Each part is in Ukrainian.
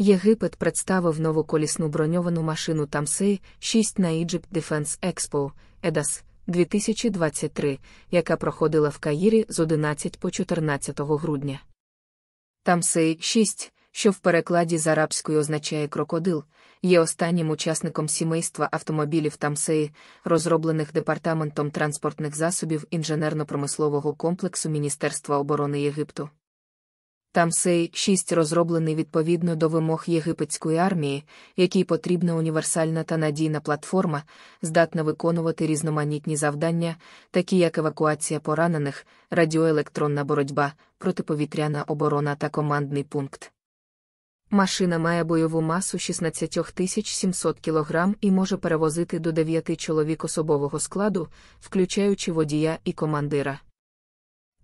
Єгипет представив нову колісну броньовану машину Тамсей 6 на Egypt Defense Expo EDAS 2023, яка проходила в Каїрі з 11 по 14 грудня. Тамсей 6, що в перекладі з арабської означає крокодил, є останнім учасником сімейства автомобілів Тамсеї, розроблених департаментом транспортних засобів інженерно-промислового комплексу Міністерства оборони Єгипту. Тамсей 6 розроблений відповідно до вимог єгипетської армії, якій потрібна універсальна та надійна платформа, здатна виконувати різноманітні завдання, такі як евакуація поранених, радіоелектронна боротьба, протиповітряна оборона та командний пункт. Машина має бойову масу 16 700 кг і може перевозити до 9 чоловік особового складу, включаючи водія і командира.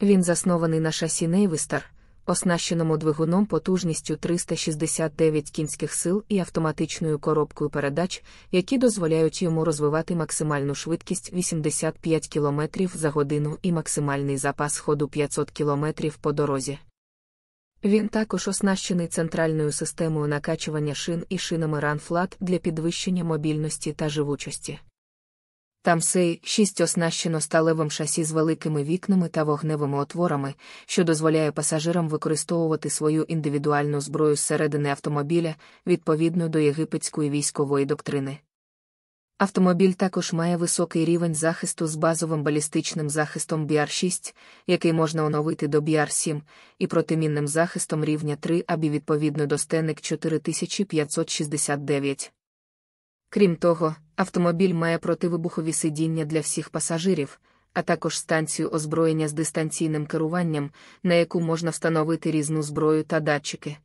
Він заснований на шасі Нейвистар, оснащеному двигуном потужністю 369 кінських сил і автоматичною коробкою передач, які дозволяють йому розвивати максимальну швидкість 85 км за годину і максимальний запас ходу 500 км по дорозі. Він також оснащений центральною системою накачування шин і шинами RunFlat для підвищення мобільності та живучості. Там сей шість оснащено сталевим шасі з великими вікнами та вогневими отворами, що дозволяє пасажирам використовувати свою індивідуальну зброю зсередини автомобіля відповідно до єгипетської військової доктрини. Автомобіль також має високий рівень захисту з базовим балістичним захистом BR6, який можна оновити до BR7, і протимінним захистом рівня 3 абі відповідно до стенник 4569. Крім того, Автомобіль має противибухові сидіння для всіх пасажирів, а також станцію озброєння з дистанційним керуванням, на яку можна встановити різну зброю та датчики.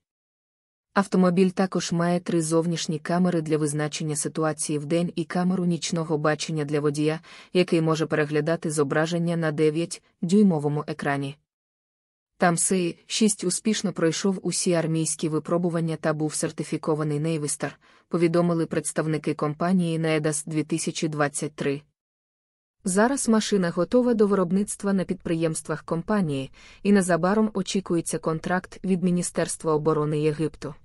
Автомобіль також має три зовнішні камери для визначення ситуації в день і камеру нічного бачення для водія, який може переглядати зображення на 9 дюймовому екрані. Тамсеї 6 успішно пройшов усі армійські випробування та був сертифікований нейвістер, повідомили представники компанії Наедас 2023. Зараз машина готова до виробництва на підприємствах компанії, і незабаром очікується контракт від Міністерства оборони Єгипту.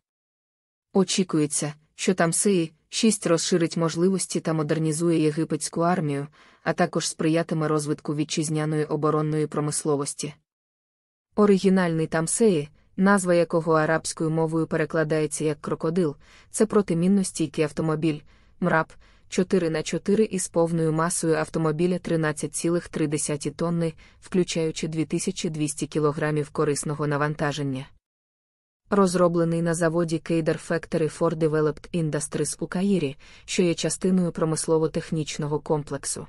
Очікується, що Тамсеї 6 розширить можливості та модернізує єгипетську армію, а також сприятиме розвитку вітчизняної оборонної промисловості. Оригінальний тамсеї, назва якого арабською мовою перекладається як крокодил, це протимінностійкий автомобіль, МРАП 4х4 із повною масою автомобіля 13,3 тонни, включаючи 2200 кг корисного навантаження. Розроблений на заводі Кейдер Factory for Developed Industries у Каїрі, що є частиною промислово-технічного комплексу.